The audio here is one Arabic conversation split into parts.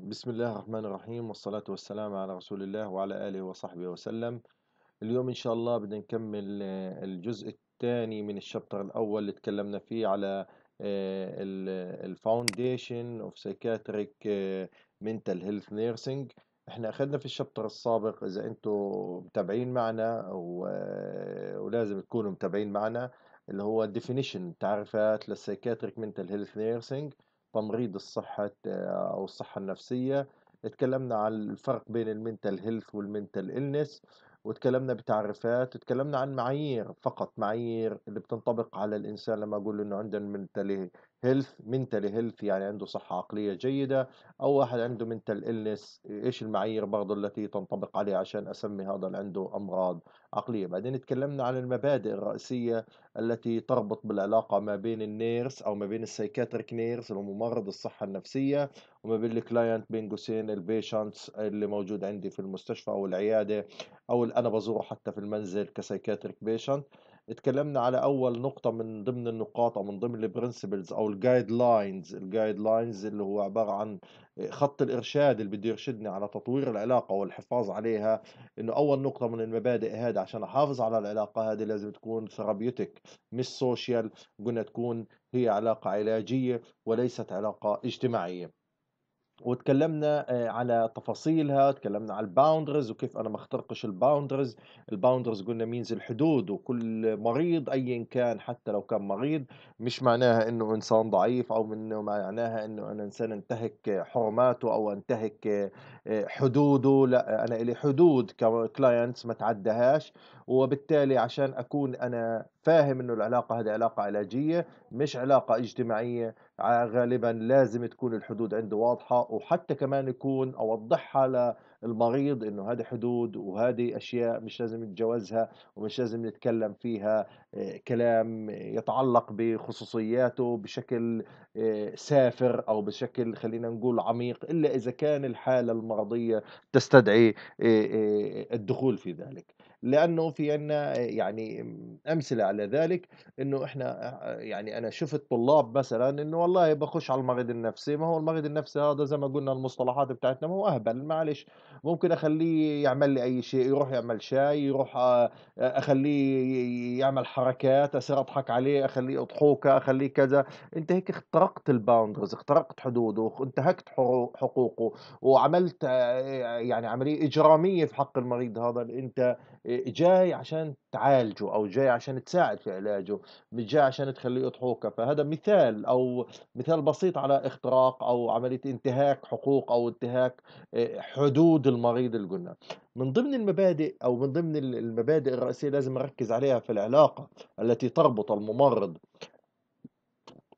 بسم الله الرحمن الرحيم والصلاة والسلام على رسول الله وعلى آله وصحبه وسلم اليوم إن شاء الله بدنا نكمل آه، الجزء الثاني من الشابتر الأول اللي تكلمنا فيه على الفاونديشن اوف سايكاتريك منتال هيلث نيرسينج احنا اخذنا في الشابتر السابق اذا انتم متابعين معنا آه، ولازم تكونوا متابعين معنا اللي هو ديفينيشن تعريفات للسايكاتريك منتال هيلث نيرسينج تمريض الصحة أو الصحة النفسية اتكلمنا عن الفرق بين المنتال هيلث والمنتال إلنس وتكلمنا بتعريفات وتكلمنا عن معايير فقط معايير اللي بتنطبق على الإنسان لما أقول إنه عنده المنتال هيلث منتالي هيلث يعني عنده صحة عقلية جيدة أو واحد عنده منتال إلنس إيش المعايير برضه التي تنطبق عليه عشان أسمي هذا اللي عنده أمراض عقلية بعدين تكلمنا عن المبادئ الرئيسية التي تربط بالعلاقة ما بين النيرس أو ما بين السايكاتريك نيرس اللي ممرض الصحة النفسية وما بين الكلاينت بين قوسين البيشنتس اللي موجود عندي في المستشفى أو العيادة أو اللي أنا بزوره حتى في المنزل كسايكاتريك بيشنت اتكلمنا على اول نقطة من ضمن النقاط او من ضمن البرنسبلز او الجايد لاينز الجايد لاينز اللي هو عبارة عن خط الارشاد اللي بده يرشدني على تطوير العلاقة والحفاظ عليها انه اول نقطة من المبادئ هذه عشان احافظ على العلاقة هذه لازم تكون ثرابيوتك مش سوشيال قلنا تكون هي علاقة علاجية وليست علاقة اجتماعية وتكلمنا آه، على تفاصيلها تكلمنا على الباوندرز وكيف انا ما اخترقش الباوندرز الباوندرز قلنا مينز الحدود وكل مريض ايا كان حتى لو كان مريض مش معناها انه انسان ضعيف او انه معناها انه انا انسان انتهك آه، حرماته او انتهك آه، حدوده لا انا لي حدود كلاينتس ما تعدهاش وبالتالي عشان اكون انا فاهم انه العلاقه هذه علاقه علاجيه مش علاقه اجتماعيه غالبا لازم تكون الحدود عنده واضحة وحتى كمان يكون أوضحها للمريض إنه هذه حدود وهذه أشياء مش لازم نتجاوزها ومش لازم نتكلم فيها آه، كلام يتعلق بخصوصياته بشكل آه، سافر أو بشكل خلينا نقول عميق إلا إذا كان الحالة المرضية تستدعي آه، الدخول في ذلك لانه في عنا يعني امثله على ذلك انه احنا يعني انا شفت طلاب مثلا انه والله بخش على المريض النفسي ما هو المريض النفسي هذا زي ما قلنا المصطلحات بتاعتنا ما هو اهبل معلش ممكن اخليه يعمل لي اي شيء يروح يعمل شاي يروح آه، اخليه يعمل حركات اصير اضحك عليه اخليه اضحوكه اخليه كذا انت هيك اخترقت الباوندرز اخترقت حدوده انتهكت حقوقه وعملت آه، يعني عمليه اجراميه في حق المريض هذا اللي انت جاي عشان تعالجه او جاي عشان تساعد في علاجه مش جاي عشان تخليه يضحوك فهذا مثال او مثال بسيط على اختراق او عمليه انتهاك حقوق او انتهاك آه، حدود المريض اللي قلنا من ضمن المبادئ او من ضمن المبادئ الرئيسيه لازم نركز عليها في العلاقه التي تربط الممرض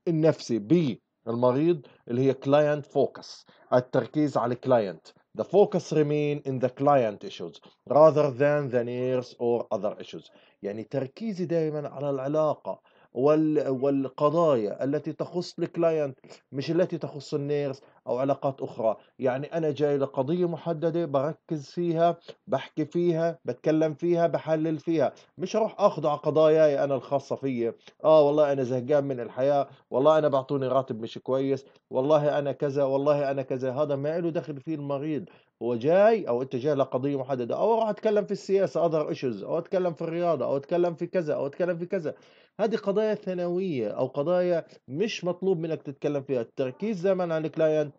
النفسي بالمريض اللي هي كلاينت فوكس التركيز على الكلاينت The focus remain in the client issues rather than the nurse or other issues يعني تركيزي دائما على العلاقة والقضايا التي تخص الكلاينت مش التي تخص النيرس او علاقات اخرى يعني انا جاي لقضيه محدده بركز فيها بحكي فيها بتكلم فيها بحلل فيها مش اروح اخضع قضاياي انا الخاصه فيي اه والله انا زهقان من الحياه والله انا بعطوني راتب مش كويس والله انا كذا والله انا كذا هذا ما له دخل فيه المريض هو جاي او انت جاي لقضيه محدده او اروح اتكلم في السياسه اذر ايشوز او اتكلم في الرياضه او اتكلم في كذا او اتكلم في كذا هذه قضايا ثانوية أو قضايا مش مطلوب منك تتكلم فيها التركيز دائما على الكلاينت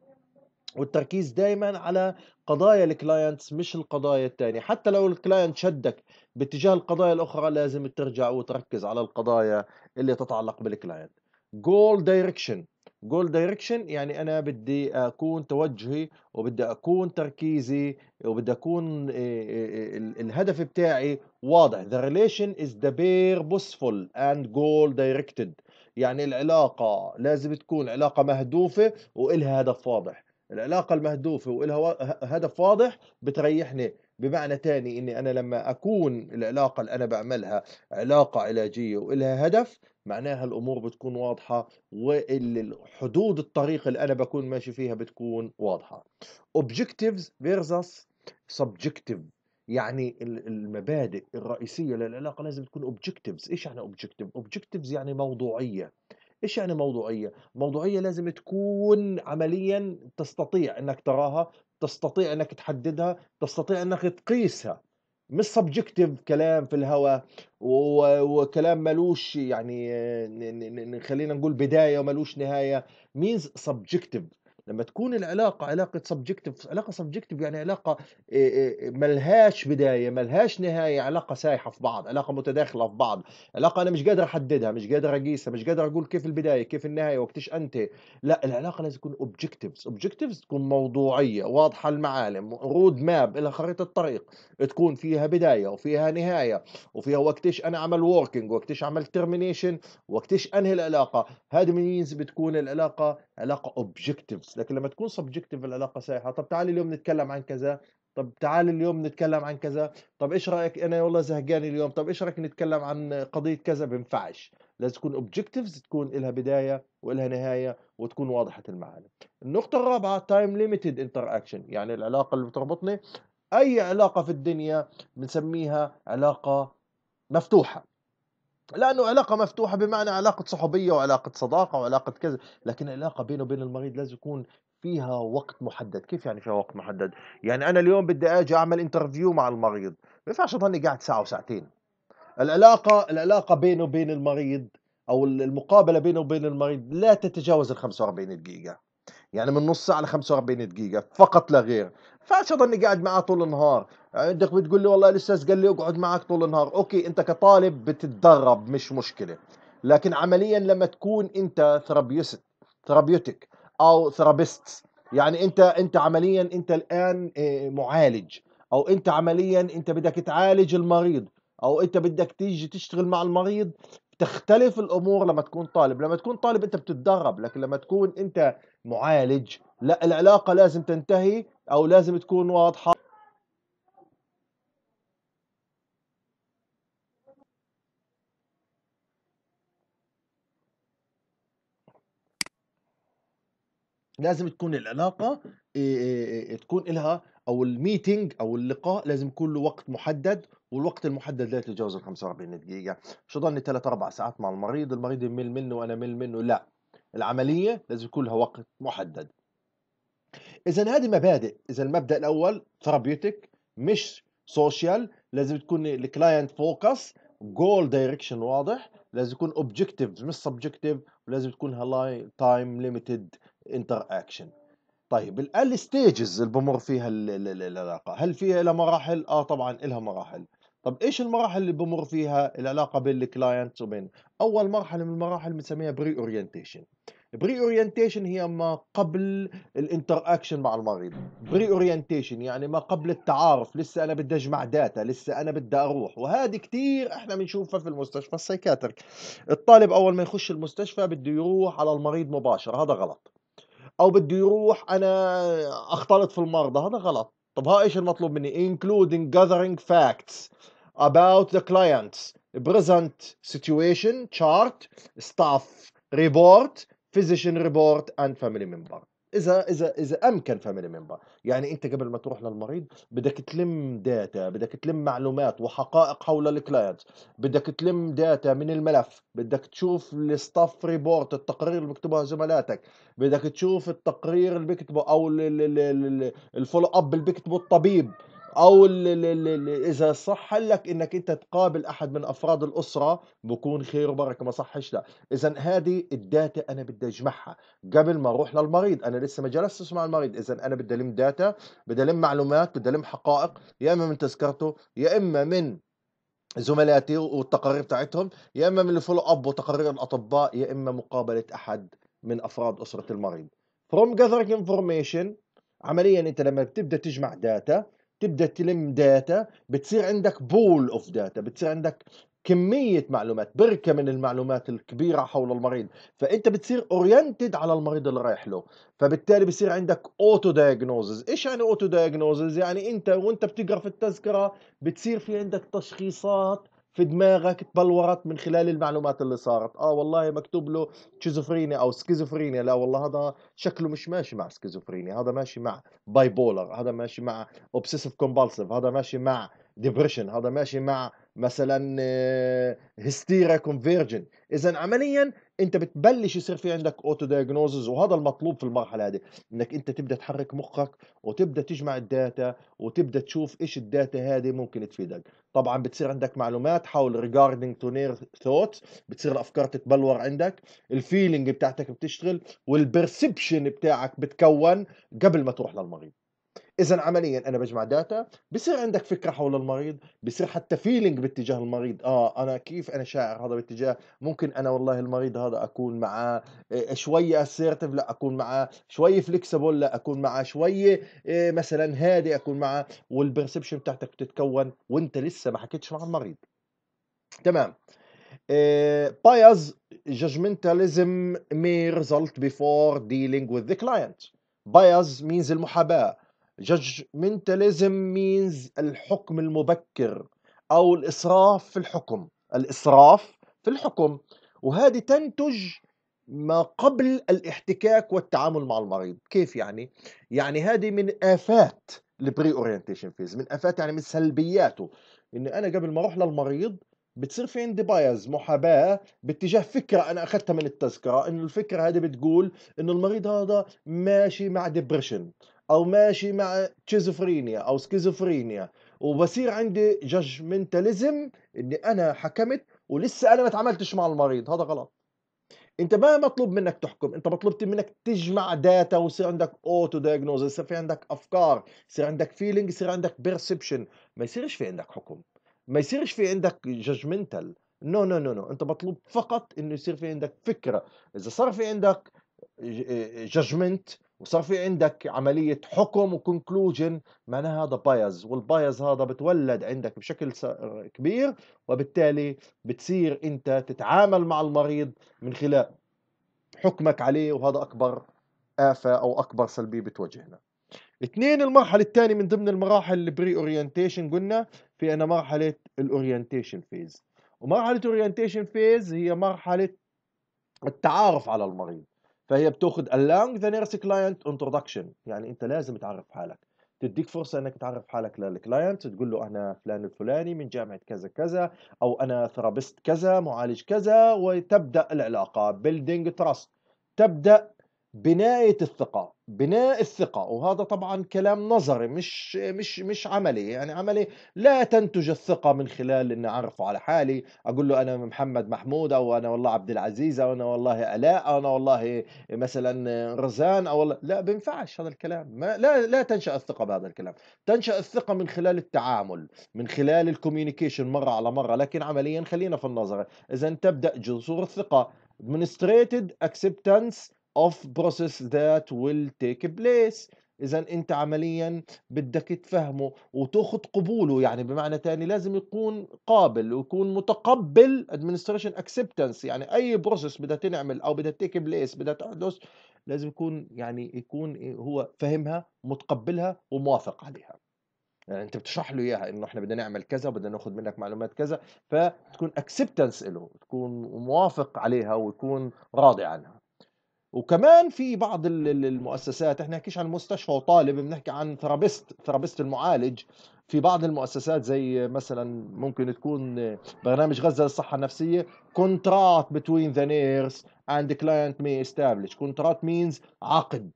والتركيز دائما على قضايا الكلاينتس مش القضايا الثانية حتى لو الكلاينت شدك باتجاه القضايا الأخرى لازم ترجع وتركز على القضايا اللي تتعلق بالكلاينت goal direction جول دايركشن يعني انا بدي اكون توجهي وبدي اكون تركيزي وبدي اكون آه، آه، الهدف بتاعي واضح the relation is the purposeful and goal directed يعني العلاقة لازم تكون علاقة مهدوفة وإلها هدف واضح العلاقة المهدوفة وإلها هدف واضح بتريحني بمعنى تاني اني انا لما اكون العلاقه اللي انا بعملها علاقه علاجيه ولها هدف معناها الامور بتكون واضحه والحدود الطريق اللي انا بكون ماشي فيها بتكون واضحه objectives versus subjective يعني المبادئ الرئيسيه للعلاقه لازم تكون objectives ايش يعني objective objectives يعني موضوعيه ايش يعني موضوعيه موضوعيه لازم تكون عمليا تستطيع انك تراها تستطيع انك تحددها تستطيع انك تقيسها مش سبجكتيف كلام في الهواء وكلام ملوش يعني خلينا نقول بدايه وملوش نهايه مينز سبجكتيف لما تكون العلاقة علاقة سبجكتيف علاقة سبجكتيف يعني علاقة إيه، إيه، إيه، ملهاش بداية ملهاش نهاية علاقة سايحة في بعض علاقة متداخلة في بعض علاقة أنا مش قادر أحددها مش قادر أقيسها مش قادر أقول كيف البداية كيف النهاية وقتش أنت لا العلاقة لازم تكون أوبجكتيفز أوبجكتيفز تكون موضوعية واضحة المعالم رود ماب إلى خريطة الطريق تكون فيها بداية وفيها نهاية وفيها وقتش أنا أعمل ووركينج وقتش أعمل ترمينيشن وقتش أنهي العلاقة هذه من بتكون العلاقة علاقة أوبجكتيفز لكن لما تكون سبجكتيف العلاقه سايحه طب تعالي اليوم نتكلم عن كذا طب تعال اليوم نتكلم عن كذا طب ايش رايك انا والله زهقان اليوم طب ايش رايك نتكلم عن قضيه كذا بينفعش لازم تكون اوبجكتيفز تكون لها بدايه ولها نهايه وتكون واضحه المعالم النقطه الرابعه تايم ليميتد انتر اكشن يعني العلاقه اللي بتربطني اي علاقه في الدنيا بنسميها علاقه مفتوحه لانه علاقه مفتوحه بمعنى علاقه صحوبيه وعلاقه صداقه وعلاقه كذا لكن العلاقه بينه وبين المريض لازم يكون فيها وقت محدد كيف يعني فيها وقت محدد يعني انا اليوم بدي اجي اعمل انترفيو مع المريض ما ينفعش اضلني قاعد ساعه وساعتين العلاقه العلاقه بينه وبين المريض او المقابله بينه وبين المريض لا تتجاوز ال 45 دقيقه يعني من نص ساعه ل 45 دقيقه فقط لا غير فاشط اني قاعد معاه طول النهار عندك بتقول لي والله الاستاذ قال لي اقعد معك طول النهار اوكي انت كطالب بتتدرب مش مشكله لكن عمليا لما تكون انت ثرابيوست ثرابيوتيك او ثرابيست يعني انت انت عمليا انت الان آه، معالج او انت عمليا انت بدك تعالج المريض او انت بدك تيجي تشتغل مع المريض تختلف الامور لما تكون طالب لما تكون طالب انت بتتدرب لكن لما تكون انت معالج لا العلاقه لازم تنتهي او لازم تكون واضحه لازم تكون العلاقه تكون لها او الميتنج او اللقاء لازم يكون له وقت محدد والوقت المحدد لا يتجاوز ال 45 دقيقه شو ضلني ثلاث اربع ساعات مع المريض المريض يمل منه وانا مل منه لا العمليه لازم يكون لها وقت محدد اذا هذه مبادئ اذا المبدا الاول ثرابيوتيك مش سوشيال لازم تكون الكلاينت فوكس جول دايركشن واضح لازم يكون اوبجكتيف مش سبجكتيف ولازم تكون تايم ليميتد انتر اكشن طيب الان الستيجز اللي بمر فيها العلاقه هل فيها لها مراحل اه طبعا لها مراحل طب ايش المراحل اللي بمر فيها العلاقه بين الكلاينت وبين اول مرحله من المراحل بنسميها بري اورينتيشن بري اورينتيشن هي ما قبل الانتر اكشن مع المريض بري اورينتيشن يعني ما قبل التعارف لسه انا بدي اجمع داتا لسه انا بدي اروح وهذه كثير احنا بنشوفها في المستشفى السايكاتريك الطالب اول ما يخش المستشفى بده يروح على المريض مباشر هذا غلط او بده يروح انا اختلط في المرضى هذا غلط طب ها ايش المطلوب مني including gathering facts about the clients present situation chart staff report physician report and family member اذا اذا اذا امكن فاميلي ممبر يعني انت قبل ما تروح للمريض بدك تلم داتا بدك تلم معلومات وحقائق حول الكلاينت بدك تلم داتا من الملف بدك تشوف الستاف ريبورت التقرير اللي بكتبه زملاتك بدك تشوف التقرير اللي بكتبه او الفولو اب اللي بكتبه الطبيب او اذا صح لك انك انت تقابل احد من افراد الاسره بكون خير وبركه ما صحش لا اذا هذه الداتا انا بدي اجمعها قبل ما اروح للمريض انا لسه ما جلستش مع المريض اذا انا بدي الم داتا بدي الم معلومات بدي الم حقائق يا اما من تذكرته يا اما من زملاتي والتقارير بتاعتهم يا اما من الفولو اب وتقارير الاطباء يا اما مقابله احد من افراد اسره المريض from gathering information عمليا انت لما بتبدا تجمع داتا تبدا تلم داتا بتصير عندك بول اوف داتا بتصير عندك كمية معلومات بركة من المعلومات الكبيرة حول المريض فأنت بتصير اورينتد على المريض اللي رايح له فبالتالي بصير عندك اوتو دايجنوزز ايش يعني اوتو دايجنوزز يعني انت وانت بتقرا في التذكرة بتصير في عندك تشخيصات في دماغك تبلورت من خلال المعلومات اللي صارت اه والله مكتوب له شيزوفرينيا او سكيزوفرينيا لا والله هذا شكله مش ماشي مع سكيزوفرينيا هذا ماشي مع باي بولر هذا ماشي مع اوبسيسيف كومبالسيف هذا ماشي مع ديبريشن هذا ماشي مع مثلا آه، هستيريا كونفيرجن اذا عمليا انت بتبلش يصير في عندك اوتو دايجنوزز وهذا المطلوب في المرحله هذه انك انت تبدا تحرك مخك وتبدا تجمع الداتا وتبدا تشوف ايش الداتا هذه ممكن تفيدك طبعا بتصير عندك معلومات حول ريجاردنج تو نير ثوتس بتصير الافكار تتبلور عندك الفيلينج بتاعتك بتشتغل والبرسبشن بتاعك بتكون قبل ما تروح للمريض اذا عمليا انا بجمع داتا بصير عندك فكره حول المريض بصير حتى فيلينج باتجاه المريض اه انا كيف انا شاعر هذا باتجاه ممكن انا والله المريض هذا اكون معاه إيه، شويه اسيرتيف لا اكون معاه شويه فليكسبل لا اكون معاه شويه إيه، مثلا هادي اكون معاه والبرسبشن بتاعتك بتتكون وانت لسه ما حكيتش مع المريض تمام بايز جاجمنتاليزم مي result بيفور ديلينج وذ ذا كلاينت بايز مينز المحاباه judgmentalism means الحكم المبكر أو الإسراف في الحكم الإسراف في الحكم وهذه تنتج ما قبل الاحتكاك والتعامل مع المريض كيف يعني؟ يعني هذه من آفات البري اورينتيشن فيز من آفات يعني من سلبياته إن أنا قبل ما أروح للمريض بتصير في عندي بايز محاباه باتجاه فكره انا اخذتها من التذكره انه الفكره هذه بتقول انه المريض هذا ماشي مع ديبرشن او ماشي مع تشيزوفرينيا او سكيزوفرينيا وبصير عندي جاجمنتاليزم اني انا حكمت ولسه انا ما تعاملتش مع المريض هذا غلط انت ما مطلوب منك تحكم انت مطلوب منك تجمع داتا ويصير عندك اوتو دايجنوز يصير في عندك افكار يصير عندك فيلينج يصير عندك بيرسبشن ما يصيرش في عندك حكم ما يصيرش في عندك جاجمنتال نو نو نو نو انت مطلوب فقط انه يصير في عندك فكره اذا صار في عندك جاجمنت آه، وصار في عندك عملية حكم وكونكلوجن معناها هذا بايز والبايز هذا بتولد عندك بشكل كبير وبالتالي بتصير أنت تتعامل مع المريض من خلال حكمك عليه وهذا أكبر آفة أو أكبر سلبية بتواجهنا اثنين المرحلة الثانية من ضمن المراحل البري اورينتيشن قلنا في أنا مرحلة الاورينتيشن فيز ومرحلة الاورينتيشن فيز هي مرحلة التعارف على المريض فهي بتاخذ along the nearest client introduction يعني انت لازم تعرف حالك تديك فرصه انك تعرف حالك للكلاينت تقول له انا فلان الفلاني من جامعه كذا كذا او انا ثرابيست كذا معالج كذا وتبدا العلاقه building trust تبدا بنايه الثقه بناء الثقة وهذا طبعا كلام نظري مش مش مش عملي يعني عملي لا تنتج الثقة من خلال اني اعرفه على حالي اقول له انا محمد محمود او انا والله عبد العزيز او انا والله الاء او انا والله مثلا رزان او والله لا بينفعش هذا الكلام ما لا لا تنشأ الثقة بهذا الكلام تنشأ الثقة من خلال التعامل من خلال الكوميونيكيشن مرة على مرة لكن عمليا خلينا في النظر اذا تبدأ جذور الثقة administrated acceptance of process that will take place اذا انت عمليا بدك تفهمه وتاخذ قبوله يعني بمعنى تاني لازم يكون قابل ويكون متقبل administration acceptance يعني اي بروسس بدها تنعمل او بدها تيك بليس بدها تحدث لازم يكون يعني يكون هو فاهمها متقبلها وموافق عليها يعني انت بتشرح له اياها انه احنا بدنا نعمل كذا بدنا ناخذ منك معلومات كذا فتكون acceptance له تكون موافق عليها ويكون راضي عنها وكمان في بعض المؤسسات احنا نحكيش عن مستشفى وطالب بنحكي عن ثرابيست ثرابيست المعالج في بعض المؤسسات زي مثلا ممكن تكون برنامج غزه للصحه النفسيه كونترات بتوين ذا نيرس اند كلاينت مي استابلش كونترات مينز عقد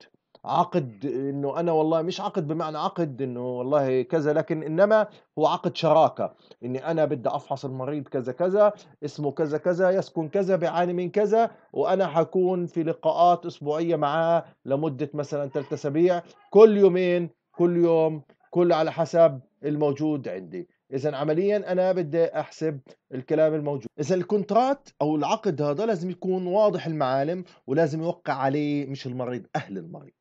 عقد انه انا والله مش عقد بمعنى عقد انه والله كذا لكن انما هو عقد شراكه اني انا بدي افحص المريض كذا كذا اسمه كذا كذا يسكن كذا بيعاني من كذا وانا حكون في لقاءات اسبوعيه معاه لمده مثلا ثلاث اسابيع كل يومين كل يوم كل على حسب الموجود عندي اذا عمليا انا بدي احسب الكلام الموجود اذا الكونترات او العقد هذا لازم يكون واضح المعالم ولازم يوقع عليه مش المريض اهل المريض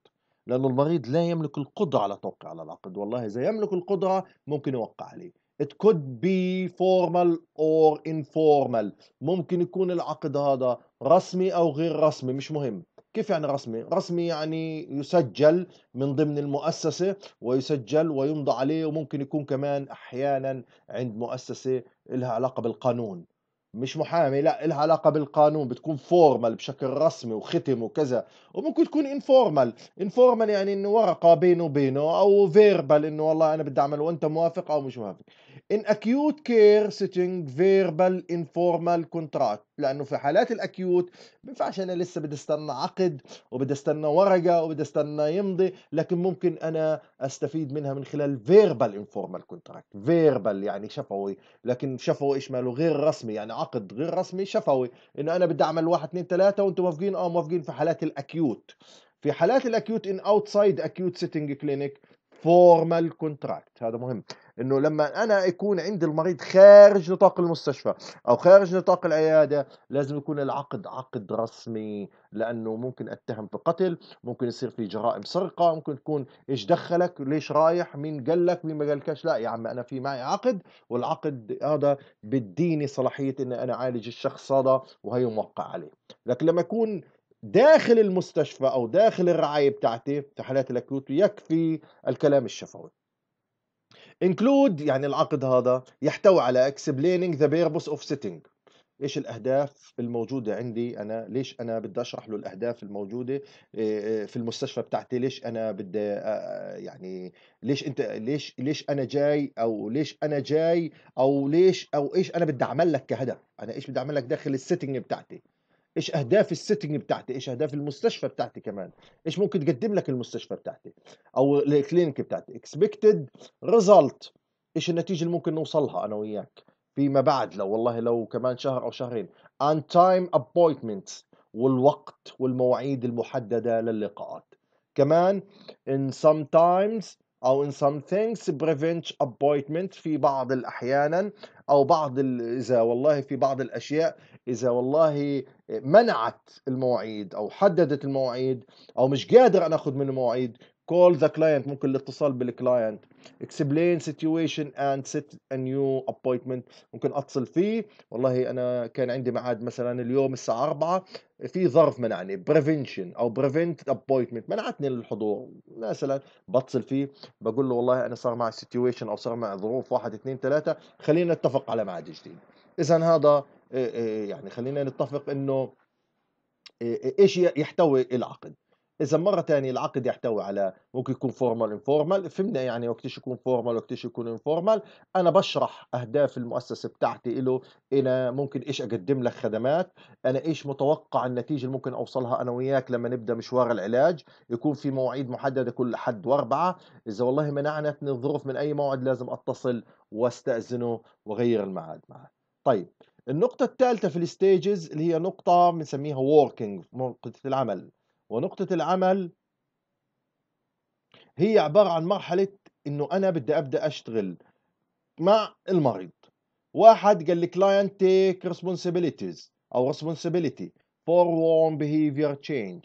لانه المريض لا يملك القدرة على توقيع على العقد والله إذا يملك القدرة ممكن يوقع عليه It could be formal or informal ممكن يكون العقد هذا رسمي أو غير رسمي مش مهم كيف يعني رسمي؟ رسمي يعني يسجل من ضمن المؤسسة ويسجل ويمضى عليه وممكن يكون كمان أحيانا عند مؤسسة لها علاقة بالقانون مش محامي لا لها علاقه بالقانون بتكون فورمال بشكل رسمي وختم وكذا وممكن تكون انفورمال انفورمال يعني انه ورقه بينه وبينه او فيربال انه والله انا بدي اعمل وانت موافق او مش موافق ان اكيوت كير سيتنج فيربال انفورمال كونتراكت لانه في حالات الاكيوت ما بينفعش انا لسه بدي استنى عقد وبدي استنى ورقه وبدي استنى يمضي لكن ممكن انا استفيد منها من خلال فيربال انفورمال كونتراكت فيربال يعني شفوي لكن شفوي ايش ماله غير رسمي يعني عقد غير رسمي شفوي انه انا بدي اعمل واحد اثنين ثلاثه وانتم موافقين اه موافقين في حالات الاكيوت في حالات الاكيوت ان اوتسايد اكيوت سيتنج كلينيك فورمال كونتراكت هذا مهم انه لما انا يكون عندي المريض خارج نطاق المستشفى او خارج نطاق العياده لازم يكون العقد عقد رسمي لانه ممكن اتهم بقتل ممكن يصير في جرائم سرقه ممكن تكون ايش دخلك ليش رايح مين قال لك مين ما قالكش لا يا عم انا في معي عقد والعقد هذا بديني صلاحيه اني انا اعالج الشخص هذا وهي موقع عليه لكن لما يكون داخل المستشفى او داخل الرعايه بتاعتي في حالات الاكوت يكفي الكلام الشفوي انكلود يعني العقد هذا يحتوي على اكسبلينينج ذا بيربوس اوف سيتنج ايش الاهداف الموجوده عندي انا ليش انا بدي اشرح له الاهداف الموجوده آه، آه، في المستشفى بتاعتي ليش انا بدي آه، يعني ليش انت ليش ليش انا جاي او ليش انا جاي او ليش او ايش انا بدي اعمل لك كهدف انا ايش بدي اعمل لك داخل السيتنج بتاعتي ايش اهداف السيتنج بتاعتي ايش اهداف المستشفى بتاعتي كمان ايش ممكن تقدم لك المستشفى بتاعتي او الكلينك بتاعتي اكسبكتد ريزلت ايش النتيجه اللي ممكن نوصلها انا وياك فيما بعد لو والله لو كمان شهر او شهرين ان تايم ابوينتمنت والوقت والمواعيد المحدده للقاءات كمان ان سم تايمز او ان سم ثينجز بريفنت ابوينتمنت في بعض الاحيانا أو بعض إذا والله في بعض الأشياء إذا والله منعت المواعيد أو حددت المواعيد أو مش قادر أن أخذ من المواعيد call the client ممكن الاتصال بالكلاينت explain situation and set a new appointment ممكن اتصل فيه والله انا كان عندي ميعاد مثلا اليوم الساعه 4 في ظرف منعني prevention او prevent appointment منعتني الحضور مثلا بتصل فيه بقول له والله انا صار معي situation او صار معي ظروف واحد اثنين ثلاثه خلينا نتفق على ميعاد جديد اذا هذا إيه، إيه، يعني خلينا نتفق انه إيه، ايش يحتوي العقد اذا مره ثانيه العقد يحتوي على ممكن يكون فورمال انفورمال فهمنا يعني وقتيش يكون فورمال وقتيش يكون انفورمال انا بشرح اهداف المؤسسه بتاعتي له انا ممكن ايش اقدم لك خدمات انا ايش متوقع النتيجه اللي ممكن اوصلها انا وياك لما نبدا مشوار العلاج يكون في مواعيد محدده كل حد واربعه اذا والله منعنتني الظروف من اي موعد لازم اتصل واستاذنه واغير الميعاد معه طيب النقطة الثالثة في الستيجز اللي هي نقطة بنسميها وركينج نقطة العمل ونقطة العمل هي عبارة عن مرحلة انه انا بدي ابدا اشتغل مع المريض واحد قال لي كلاينت تيك responsibilities او responsibility فور وورم بيهيفير تشينج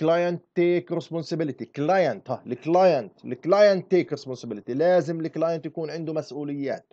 كلاينت تيك responsibility كلاينت ها الكلاينت الكلاينت تيك responsibility لازم الكلاينت يكون عنده مسؤوليات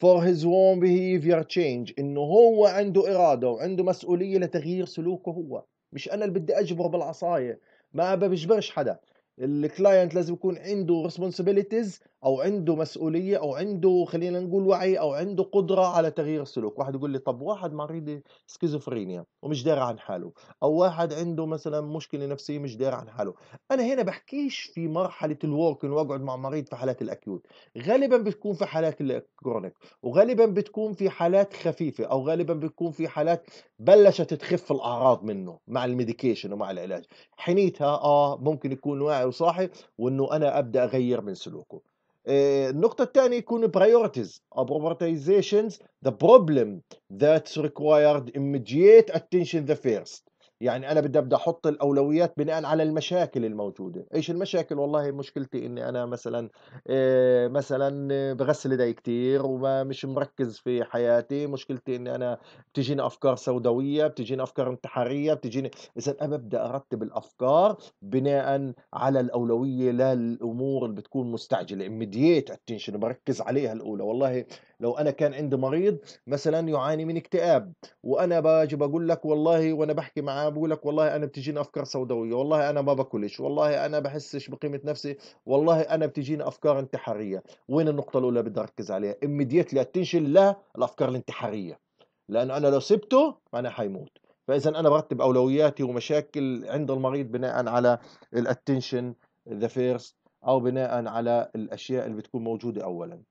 فور هيز وورم بيهيفير تشينج انه هو عنده اراده وعنده مسؤوليه لتغيير سلوكه هو مش انا اللي بدي اجبره بالعصايه ما بجبرش حدا الكلاينت لازم يكون عنده ريسبونسابيلتيز او عنده مسؤوليه او عنده خلينا نقول وعي او عنده قدره على تغيير السلوك واحد يقول لي طب واحد مريض سكيزوفرينيا ومش داري عن حاله او واحد عنده مثلا مشكله نفسيه مش داري عن حاله انا هنا بحكيش في مرحله الورك واقعد مع مريض في حالات الاكيوت غالبا بتكون في حالات الكرونيك وغالبا بتكون في حالات خفيفه او غالبا بتكون في حالات بلشت تخف الاعراض منه مع الميديكيشن ومع العلاج حينيتها اه ممكن يكون واعي وصاحي وانه انا ابدا اغير من سلوكه النقطة الثانية يكون priorities or prioritizations the problem that's required immediate attention the first يعني انا بدي ابدا احط الاولويات بناء على المشاكل الموجوده ايش المشاكل والله مشكلتي اني انا مثلا إيه مثلا بغسل ايدي كثير وما مش مركز في حياتي مشكلتي اني انا بتجيني افكار سوداويه بتجيني افكار انتحاريه بتجيني اذا انا ببدا ارتب الافكار بناء على الاولويه للامور اللي بتكون مستعجله ايميديت اتنشن بركز عليها الاولى والله لو انا كان عندي مريض مثلا يعاني من اكتئاب وانا باجي بقول لك والله وانا بحكي معاه انا بقول لك والله انا بتجيني افكار سوداويه والله انا ما باكلش والله انا بحسش بقيمه نفسي والله انا بتجيني افكار انتحاريه وين النقطه الاولى بدي اركز عليها immediately attention للافكار الانتحاريه لانه انا لو سبته انا حيموت فاذا انا برتب اولوياتي ومشاكل عند المريض بناء على الاتنشن ذا فيرست او بناء على الاشياء اللي بتكون موجوده اولا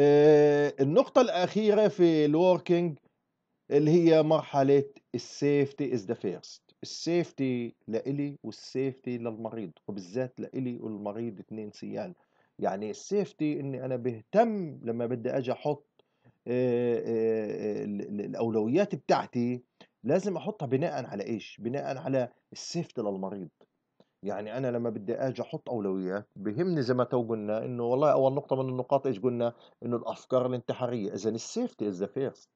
آه، النقطة الأخيرة في الوركينج اللي هي مرحلة السيفتي از ذا فيرست السيفتي لإلي والسيفتي للمريض وبالذات لإلي والمريض اتنين سيان يعني السيفتي اني انا بهتم لما بدي اجي احط آه، آه، آه، الاولويات بتاعتي لازم احطها بناء على ايش بناء على السيفتي للمريض يعني انا لما بدي اجي احط اولويات بهمني زي ما تو قلنا انه والله اول نقطه من النقاط ايش قلنا انه الافكار الانتحاريه اذا السيفتي از ذا فيرست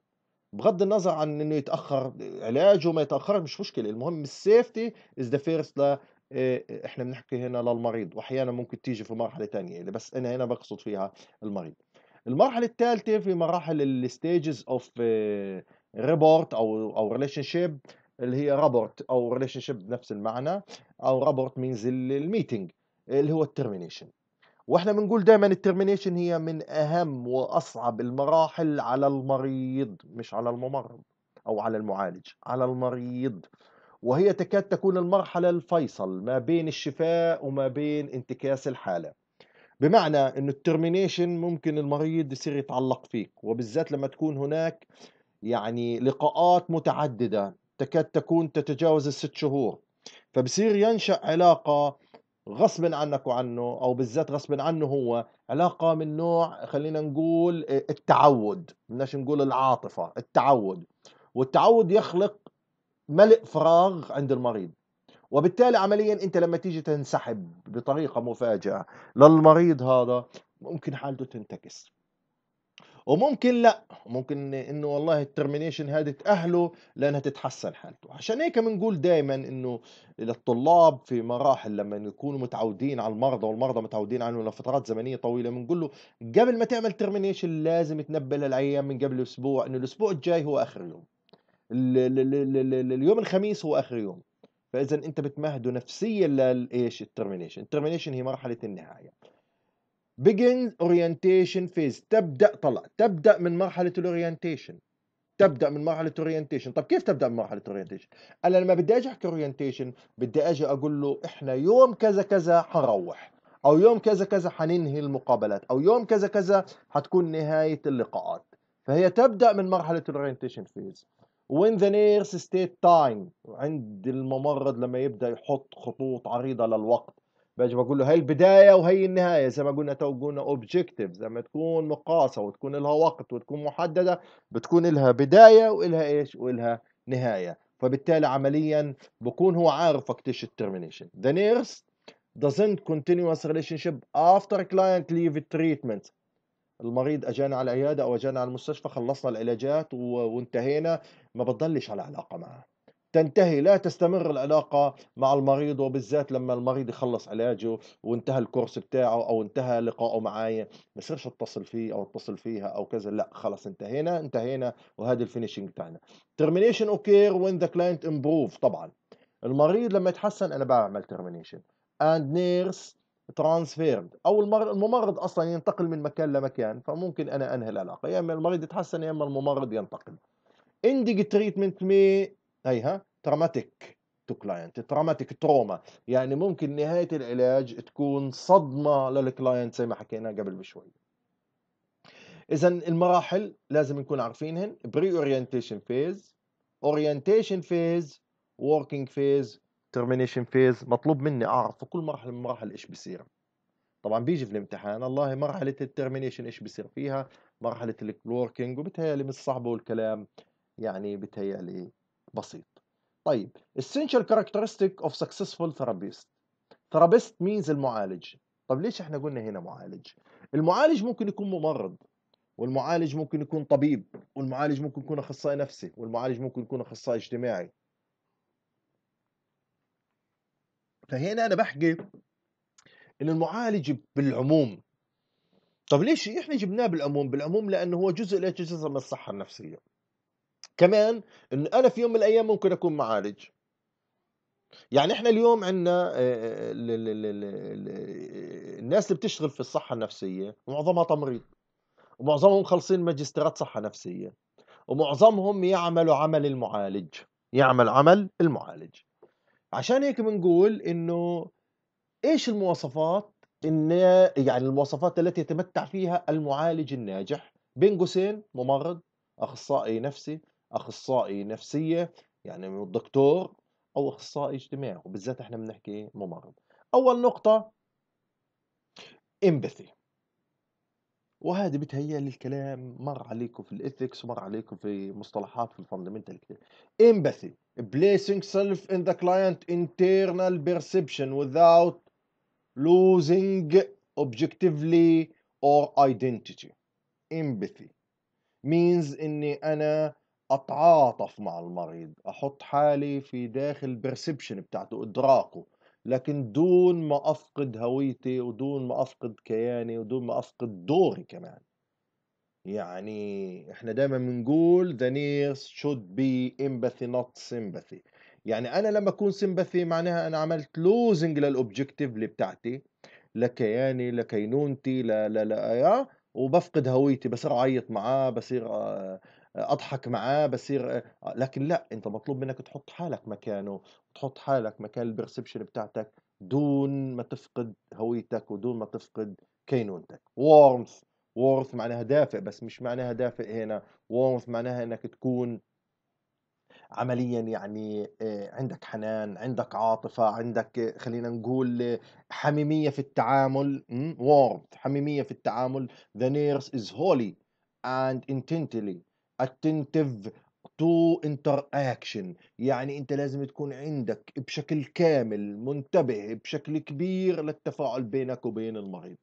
بغض النظر عن انه يتاخر علاجه ما يتاخر مش مشكله المهم السيفتي از ذا فيرست احنا بنحكي هنا للمريض واحيانا ممكن تيجي في مرحله ثانيه بس انا هنا بقصد فيها المريض المرحله الثالثه في مراحل الستيجز اوف ريبورت او او ريليشن شيب اللي هي رابورت او ريليشن شيب نفس المعنى او رابورت مينز الميتنج اللي هو الترمينيشن واحنا بنقول دايما الترمينيشن هي من اهم واصعب المراحل على المريض مش على الممرض او على المعالج على المريض وهي تكاد تكون المرحله الفيصل ما بين الشفاء وما بين انتكاس الحاله بمعنى انه الترمينيشن ممكن المريض يصير يتعلق فيك وبالذات لما تكون هناك يعني لقاءات متعدده تكاد تكون تتجاوز الست شهور فبصير ينشا علاقه غصبا عنك وعنه او بالذات غصبا عنه هو علاقه من نوع خلينا نقول آه، التعود بدناش نقول العاطفه التعود والتعود يخلق ملء فراغ عند المريض وبالتالي عمليا انت لما تيجي تنسحب بطريقه مفاجئه للمريض هذا ممكن حالته تنتكس وممكن لا ممكن انه والله الترمينيشن هذه تاهله لانها تتحسن حالته عشان هيك بنقول دائما انه للطلاب في مراحل لما يكونوا متعودين على المرضى والمرضى متعودين عنه لفترات زمنيه طويله بنقول له قبل ما تعمل ترمينيشن لازم تنبه للعيان من قبل اسبوع انه الاسبوع الجاي هو اخر يوم اليوم الخميس هو اخر يوم فاذا انت بتمهده نفسيا لايش الترمينيشن الترمينيشن هي مرحله النهايه بيجن اورينتيشن فيز تبدأ طلع تبدأ من مرحلة الاورينتيشن تبدا من مرحله اورينتيشن طب كيف تبدا من مرحله اورينتيشن انا لما بدي اجي احكي اورينتيشن بدي اجي اقول له احنا يوم كذا كذا حنروح او يوم كذا كذا حننهي المقابلات او يوم كذا كذا حتكون نهايه اللقاءات فهي تبدا من مرحله الاورينتيشن فيز وين ذا نيرس ستيت تايم عند الممرض لما يبدا يحط خطوط عريضه للوقت باجي بقول له هي البدايه وهي النهايه زي ما قلنا تو قلنا زي لما تكون مقاسه وتكون لها وقت وتكون محدده بتكون لها بدايه ولها ايش ولها نهايه فبالتالي عمليا بكون هو عارف وقتيش الترمينيشن the نيرس doesn't continuous relationship after client leave treatment المريض اجانا على العياده او اجانا على المستشفى خلصنا العلاجات وانتهينا ما بتضلش على علاقه معه تنتهي لا تستمر العلاقة مع المريض وبالذات لما المريض يخلص علاجه وانتهى الكورس بتاعه أو انتهى لقائه معايا ما يصيرش اتصل فيه أو اتصل فيها أو كذا لا خلص انتهينا انتهينا وهذا الفينيشنج بتاعنا ترمينيشن اوكير وين ذا كلاينت امبروف طبعا المريض لما يتحسن أنا بعمل ترمينيشن اند نيرس ترانسفيرد او الممرض اصلا ينتقل من مكان لمكان فممكن انا انهي العلاقه يا اما المريض يتحسن يا اما الممرض ينتقل اندج تريتمنت مي أيها تراماتيك تو كلاينت تراماتيك تروما يعني ممكن نهاية العلاج تكون صدمة للكلاينت زي ما حكينا قبل بشوي إذا المراحل لازم نكون عارفينهن بري اورينتيشن فيز اورينتيشن فيز وركينج فيز ترمينيشن فيز مطلوب مني اعرف في كل مرحله من المراحل ايش بصير طبعا بيجي في الامتحان الله مرحله الترمينيشن ايش بصير فيها مرحله الوركينج وبتهيالي مش صعبه والكلام يعني بتهيالي بسيط طيب essential characteristic of successful therapist therapist means المعالج طب ليش احنا قلنا هنا معالج المعالج ممكن يكون ممرض والمعالج ممكن يكون طبيب والمعالج ممكن يكون اخصائي نفسي والمعالج ممكن يكون اخصائي اجتماعي فهنا انا بحكي ان المعالج بالعموم طب ليش احنا جبناه بالعموم بالعموم لانه هو جزء لا يتجزا من الصحه النفسيه كمان انه انا في يوم من الايام ممكن اكون معالج يعني احنا اليوم عندنا آه، آه، آه، الناس اللي بتشتغل في الصحه النفسيه معظمها تمريض ومعظمهم خلصين ماجستيرات صحه نفسيه ومعظمهم يعملوا عمل المعالج يعمل عمل المعالج عشان هيك بنقول انه ايش المواصفات ان يعني المواصفات التي يتمتع فيها المعالج الناجح بين قوسين ممرض اخصائي نفسي اخصائي نفسيه يعني من الدكتور او اخصائي اجتماعي وبالذات احنا بنحكي ممرض اول نقطه امباثي وهذه بتهيألي الكلام مر عليكم في الاثكس ومر عليكم في مصطلحات في الفاندمنتال كتير empathy placing self in the client internal perception without losing objectively or identity empathy means اني انا اتعاطف مع المريض احط حالي في داخل برسبشن بتاعته ادراكه لكن دون ما افقد هويتي ودون ما افقد كياني ودون ما افقد دوري كمان يعني احنا دايما بنقول the nurse should be empathy not sympathy يعني انا لما اكون سمباثي معناها انا عملت لوزنج للاوبجكتيف اللي بتاعتي لكياني لكينونتي لا لا لا آه، وبفقد هويتي بصير اعيط معاه بصير آه، اضحك معاه بصير آه، لكن لا انت مطلوب منك تحط حالك مكانه تحط حالك مكان البرسبشن بتاعتك دون ما تفقد هويتك ودون ما تفقد كينونتك وورمث وورث معناها دافئ بس مش معناها دافئ هنا وورث معناها انك تكون عمليا يعني آه، عندك حنان عندك عاطفة عندك آه، خلينا نقول حميمية في التعامل warmth حميمية في التعامل the nurse is holy and intently attentive to interaction يعني انت لازم تكون عندك بشكل كامل منتبه بشكل كبير للتفاعل بينك وبين المريض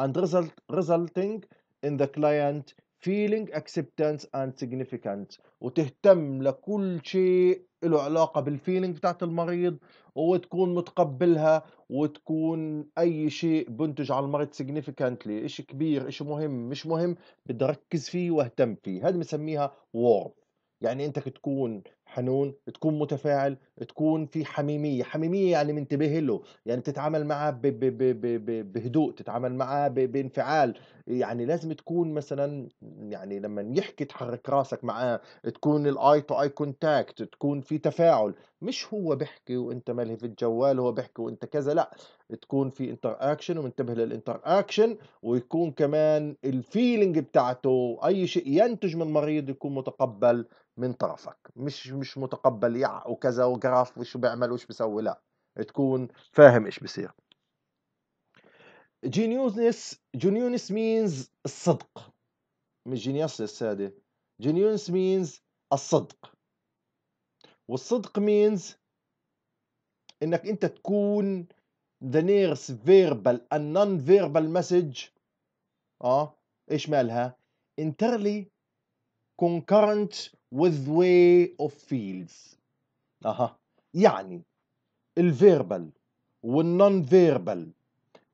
and result resulting in the client feeling acceptance and significance وتهتم لكل شيء له علاقه بالفيلينج بتاعت المريض وتكون متقبلها وتكون اي شيء بنتج على المريض significantly شيء كبير شيء مهم مش مهم بدي اركز فيه واهتم فيه هذا بنسميها warmth يعني انت تكون حنون تكون متفاعل تكون في حميميه حميميه يعني منتبه له يعني تتعامل معه ب ب ب ب بهدوء تتعامل معه ب بانفعال يعني لازم تكون مثلا يعني لما يحكي تحرك راسك معاه تكون الاي تو اي كونتاكت تكون في تفاعل مش هو بيحكي وانت ملهي في الجوال هو بيحكي وانت كذا لا تكون في انتر اكشن ومنتبه للانتر اكشن ويكون كمان الفيلينج بتاعته اي شيء ينتج من المريض يكون متقبل من طرفك مش مش متقبل يع وكذا وجراف وشو بيعمل وش بيسوي لا تكون فاهم ايش بصير جينيوسنس جينيونس مينز الصدق مش جينيوس هذه جينيوس مينز الصدق والصدق مينز انك انت تكون ذا نيرس فيربال النون فيربال مسج اه ايش مالها انترلي concurrent with way of fields أها يعني الفيربال والنون فيربال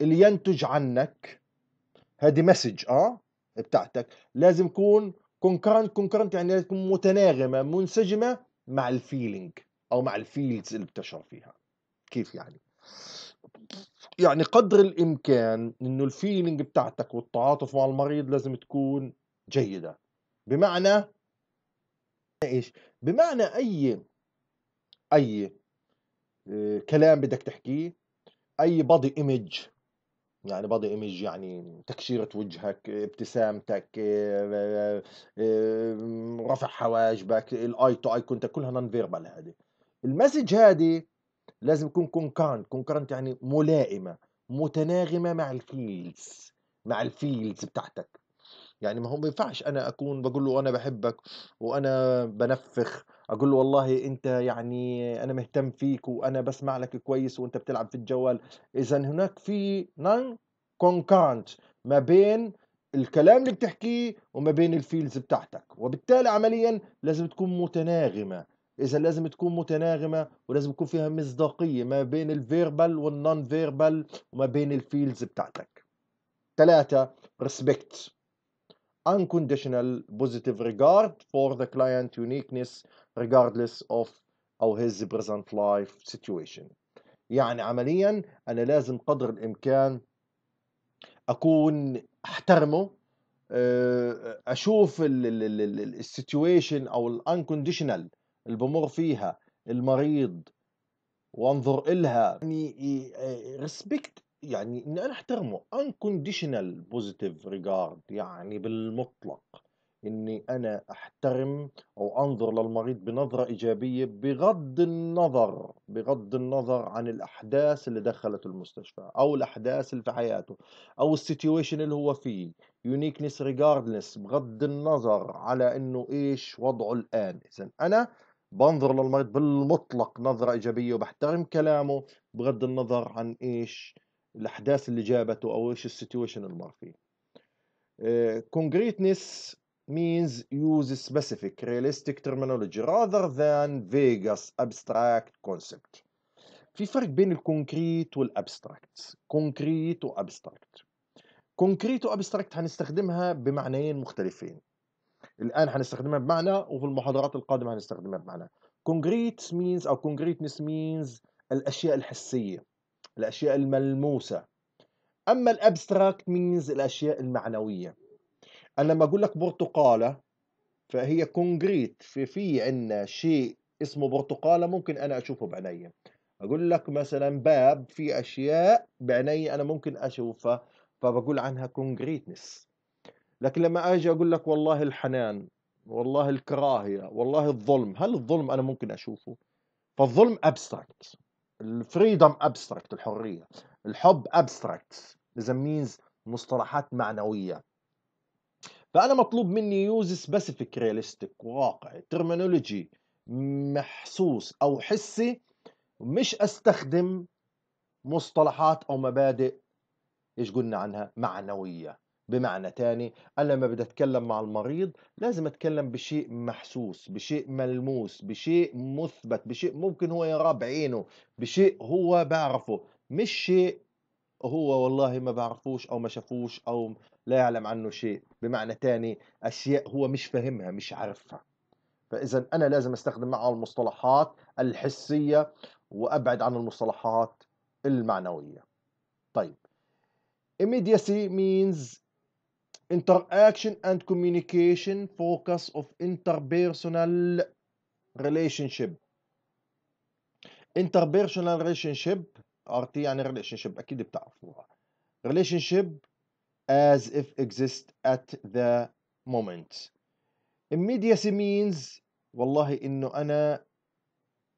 اللي ينتج عنك هذه مسج اه بتاعتك لازم يكون كونكرنت كونكرنت يعني لازم تكون متناغمه منسجمه مع الفيلينج او مع الفيلدز اللي بتشعر فيها كيف يعني يعني قدر الامكان انه الفيلينج بتاعتك والتعاطف مع المريض لازم تكون جيده بمعنى ايش بمعنى اي اي آه، كلام بدك تحكيه اي بادي ايمج يعني بادي ايمج يعني تكشيرة وجهك ابتسامتك آه، آه، رفع حواجبك الاي تو اي كنت كلها نون فيربال هذه المسج هذه لازم يكون كونكرنت كونكرنت يعني ملائمة متناغمة مع الفيلز مع الفيلز بتاعتك يعني ما هو ما ينفعش انا اكون بقول له انا بحبك وانا بنفخ اقول له والله انت يعني انا مهتم فيك وانا بسمع لك كويس وانت بتلعب في الجوال اذا هناك في نان كونكانت ما بين الكلام اللي بتحكيه وما بين الفيلز بتاعتك وبالتالي عمليا لازم تكون متناغمه اذا لازم تكون متناغمه ولازم يكون فيها مصداقيه ما بين الفيربال والنون فيربال وما بين الفيلز بتاعتك ثلاثة ريسبكت unconditional positive regard for the client uniqueness regardless of أو his present life situation يعني عمليا أنا لازم قدر الإمكان أكون أحترمه آه، أشوف السيتويشن أو الأنكونديشنال اللي بمر فيها المريض وانظر إلها يعني ريسبكت آه، يعني إني أنا أحترمه unconditional positive regard يعني بالمطلق إني أنا أحترم أو أنظر للمريض بنظرة إيجابية بغض النظر بغض النظر عن الأحداث اللي دخلت المستشفى أو الأحداث اللي في حياته أو السيتويشن اللي هو فيه يونيكنس regardless بغض النظر على إنه إيش وضعه الآن إذا أنا بنظر للمريض بالمطلق نظرة إيجابية وبحترم كلامه بغض النظر عن إيش الاحداث اللي جابته او ايش السيتويشن اللي مر فيه كونكريتنس آه، means use specific realistic terminology rather than vague abstract concept في فرق بين الكونكريت والابستراكت كونكريت وابستراكت كونكريت وابستراكت هنستخدمها بمعنيين مختلفين الان هنستخدمها بمعنى وفي المحاضرات القادمه هنستخدمها بمعنى كونكريت means او كونكريتنس means الاشياء الحسيه الأشياء الملموسة أما الأبستراكت مينز الأشياء المعنوية أنا لما أقول لك برتقالة فهي كونكريت في في عندنا شيء اسمه برتقالة ممكن أنا أشوفه بعيني أقول لك مثلا باب في أشياء بعيني أنا ممكن أشوفها فبقول عنها كونكريتنس لكن لما أجي أقول لك والله الحنان والله الكراهية والله الظلم هل الظلم أنا ممكن أشوفه فالظلم أبستراكت الفريدم ابستراكت الحريه الحب ابستراكت اذا مينز مصطلحات معنويه فانا مطلوب مني يوز سبيسيفيك رياليستيك واقعي ترمينولوجي محسوس او حسي مش استخدم مصطلحات او مبادئ ايش قلنا عنها معنويه بمعنى تاني أنا لما بدي أتكلم مع المريض لازم أتكلم بشيء محسوس بشيء ملموس بشيء مثبت بشيء ممكن هو يراه بعينه بشيء هو بعرفه مش شيء هو والله ما بعرفوش أو ما شافوش أو لا يعلم عنه شيء بمعنى تاني أشياء هو مش فاهمها مش عارفها فإذا أنا لازم أستخدم معه المصطلحات الحسية وأبعد عن المصطلحات المعنوية طيب immediacy means interaction and communication focus of interpersonal relationship interpersonal relationship RT يعني relationship أكيد بتعرفوها relationship as if exist at the moment immediacy means والله إنه أنا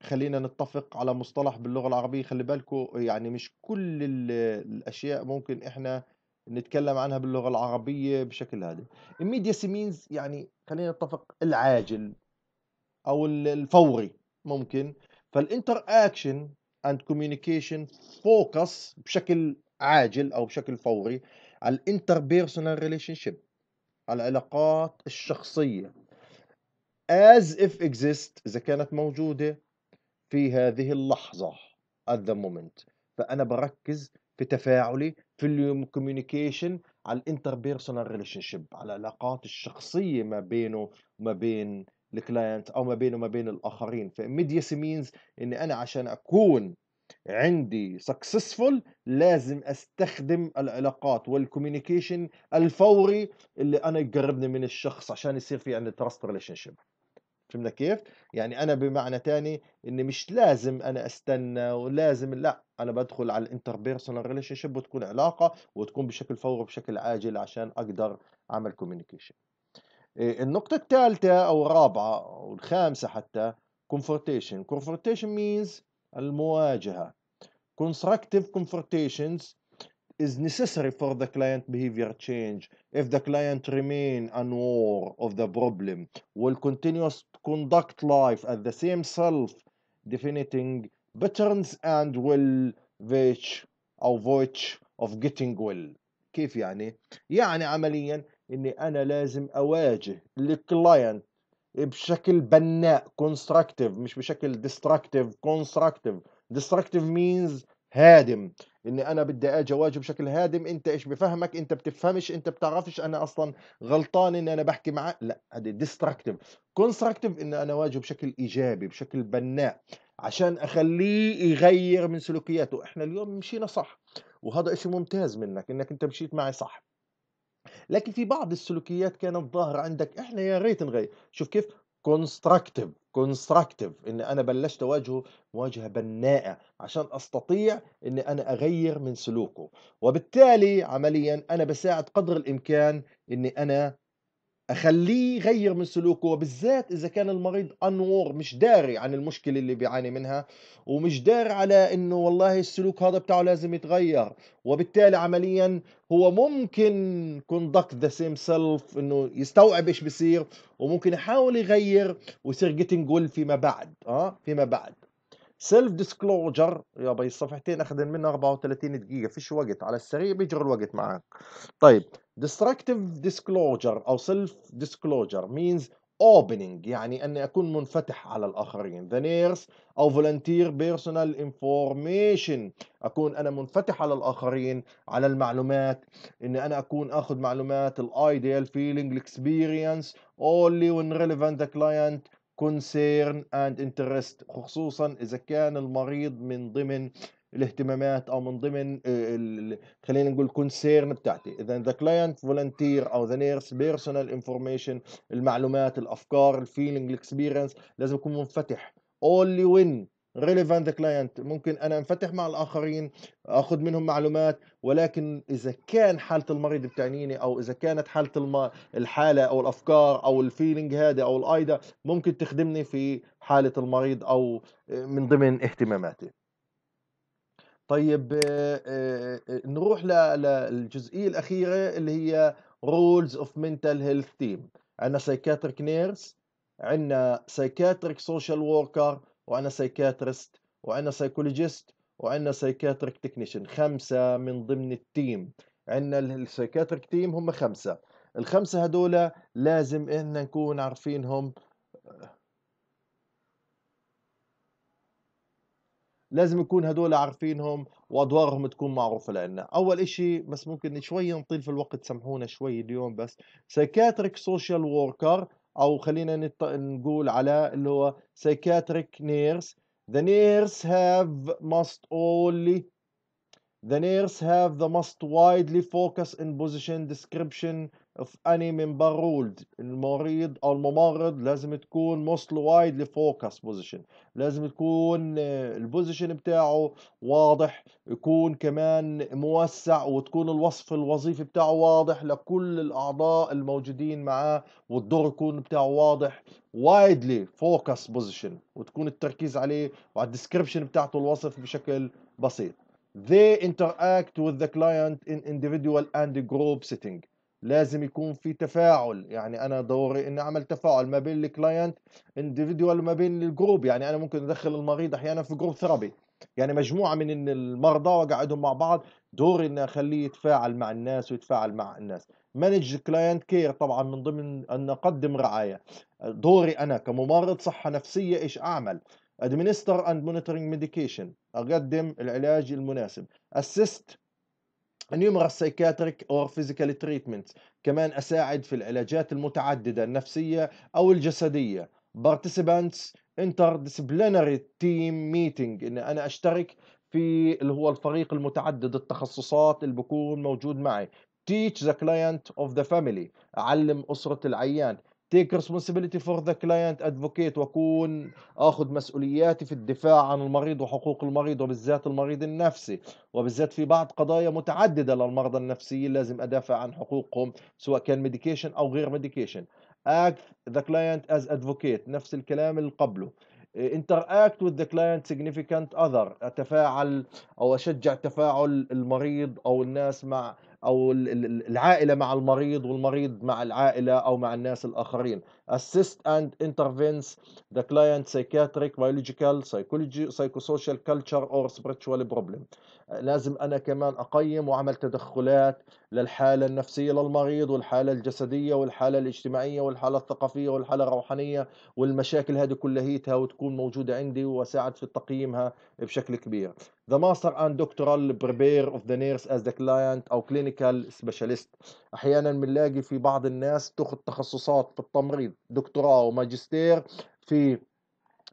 خلينا نتفق على مصطلح باللغة العربية خلي بالكم يعني مش كل الأشياء ممكن إحنا نتكلم عنها باللغه العربيه بشكل هذا immediacy means يعني خلينا نتفق العاجل او الفوري ممكن فالانتر اكشن اند كوميونيكيشن فوكس بشكل عاجل او بشكل فوري على الانتر بيرسونال ريليشن شيب على العلاقات الشخصيه as if exist اذا كانت موجوده في هذه اللحظه at the moment فانا بركز في تفاعلي في اليوم كوميونيكيشن على الانتربيرسونال ريليشن شيب على العلاقات الشخصيه ما بينه وما بين الكلاينت او ما بينه وما بين الاخرين فميديسي مينز اني انا عشان اكون عندي سكسسفول لازم استخدم العلاقات والكوميونيكيشن الفوري اللي انا يقربني من الشخص عشان يصير في عندي تراست ريليشن شيب فهمنا كيف؟ يعني انا بمعنى تاني اني مش لازم انا استنى ولازم لا انا بدخل على الانتر بيرسونال ريليشن شيب وتكون علاقه وتكون بشكل فوري وبشكل عاجل عشان اقدر اعمل كوميونيكيشن. آه، النقطه الثالثه او الرابعه او الخامسه حتى كونفرتيشن، كونفرتيشن مينز المواجهه. constructive confrontations is necessary for the client behavior change if the client remain unaware of the problem will continue to conduct life at the same self definiting patterns and will which او voice of getting well كيف يعني؟ يعني عمليا اني انا لازم اواجه الكلاينت بشكل بناء constructive مش بشكل destructive constructive destructive means هادم اني انا بدي اجي واجي بشكل هادم انت ايش بفهمك انت بتفهمش انت بتعرفش انا اصلا غلطان اني انا بحكي معك لا هذه ديستركتيف كونستركتيف ان انا واجهه بشكل ايجابي بشكل بناء عشان اخليه يغير من سلوكياته احنا اليوم مشينا صح وهذا اشي ممتاز منك انك انت مشيت معي صح لكن في بعض السلوكيات كانت ظاهرة عندك احنا يا ريت نغير شوف كيف كونستراكتيف كونستراكتيف ان انا بلشت اواجهه مواجهه بناءه عشان استطيع ان انا اغير من سلوكه وبالتالي عمليا انا بساعد قدر الامكان اني انا اخليه يغير من سلوكه وبالذات اذا كان المريض انور مش داري عن المشكله اللي بيعاني منها ومش داري على انه والله السلوك هذا بتاعه لازم يتغير وبالتالي عمليا هو ممكن كونداكت ذا سيم سيلف انه يستوعب ايش بيصير وممكن يحاول يغير ويصير جيتنج جول فيما بعد اه فيما بعد سيلف ديسكلوجر يا بي الصفحتين اخذن منها 34 دقيقه فيش وقت على السريع بيجر الوقت معك طيب ديستركتيف ديسكلوجر او سيلف ديسكلوجر مينز opening يعني اني اكون منفتح على الاخرين ذا نيرس او فولنتير بيرسونال انفورميشن اكون انا منفتح على الاخرين على المعلومات اني انا اكون اخذ معلومات الايديال فيلينج الاكسبيرينس اونلي وين ريليفنت ذا كلاينت concern and interest خصوصا إذا كان المريض من ضمن الاهتمامات او من ضمن آه، خلينا نقول كونسيرن بتاعتي اذا ذا كلاينت فولنتير او ذا نيرس بيرسونال انفورميشن المعلومات الافكار الفيلينج الاكسبيرينس لازم يكون منفتح only when ريليفانت كلاينت ممكن انا انفتح مع الاخرين اخذ منهم معلومات ولكن اذا كان حاله المريض بتعنيني او اذا كانت حاله الم... الحاله او الافكار او الفيلينج هذا او الايدا ممكن تخدمني في حاله المريض او آه، من ضمن اهتماماتي طيب آه، آه، نروح للجزئيه الاخيره اللي هي رولز اوف منتل هيلث تيم عندنا سايكاتريك نيرس عندنا سايكاتريك سوشيال وركر وعندنا سايكاترست وعندنا سايكولوجيست وعندنا سايكاتريك تكنيشن خمسه من ضمن التيم عندنا السايكاتريك تيم هم خمسه الخمسه هذول لازم ان نكون عارفينهم لازم يكون هدول عارفينهم وادوارهم تكون معروفه لنا اول إشي بس ممكن شوي نطيل في الوقت سامحونا شوي اليوم بس سايكاتريك سوشيال وركر او خلينا نقول على اللي هو psychiatric nurse the nurse have must only the nurse have the must widely focus in position description في اني من رولد المريض او الممرض لازم تكون موصل وايد لفوكس بوزيشن لازم تكون آه، البوزيشن بتاعه واضح يكون كمان موسع وتكون الوصف الوظيفي بتاعه واضح لكل الاعضاء الموجودين معاه والدور يكون بتاعه واضح وايدلي فوكس بوزيشن وتكون التركيز عليه وعلى الديسكربشن بتاعته الوصف بشكل بسيط they interact with the client in individual and group setting لازم يكون في تفاعل يعني انا دوري اني اعمل تفاعل ما بين الكلاينت انديفيدوال وما بين الجروب يعني انا ممكن ادخل المريض احيانا في جروب ثرابي يعني مجموعه من المرضى واقعدهم مع بعض دوري اني اخليه يتفاعل مع الناس ويتفاعل مع الناس مانج كلاينت كير طبعا من ضمن ان اقدم رعايه دوري انا كممرض صحه نفسيه ايش اعمل ادمنستر اند مونيتورنج ميديكيشن اقدم العلاج المناسب اسيست numerous سايكاتريك اور فيزيكال تريتمنت كمان أساعد في العلاجات المتعددة النفسية أو الجسدية participants interdisciplinary تيم ميتنج إن أنا أشترك في اللي هو الفريق المتعدد التخصصات اللي بكون موجود معي teach the client of the family أعلم أسرة العيان تيك ريسبونسبيلتي فور ذا كلاينت ادفوكيت واكون اخذ مسؤولياتي في الدفاع عن المريض وحقوق المريض وبالذات المريض النفسي وبالذات في بعض قضايا متعدده للمرضى النفسيين لازم ادافع عن حقوقهم سواء كان ميديكيشن او غير ميديكيشن اكت ذا كلاينت از ادفوكيت نفس الكلام اللي قبله إيه، interact with the client significant other اتفاعل او اشجع تفاعل المريض او الناس مع او العائله مع المريض والمريض مع العائله او مع الناس الاخرين assist and intervenes the client psychiatric, biological, psychology, psychosocial culture or spiritual problem. Uh, لازم أنا كمان أقيم وأعمل تدخلات للحالة النفسية للمريض والحالة الجسدية والحالة الاجتماعية والحالة الثقافية والحالة الروحانية والمشاكل هذه كلهيتها وتكون موجودة عندي وأساعد في تقييمها بشكل كبير. The master and doctoral prepare of the nurse as the client أو clinical specialist. أحيانا بنلاقي في بعض الناس تاخذ تخصصات في التمريض دكتوراه وماجستير في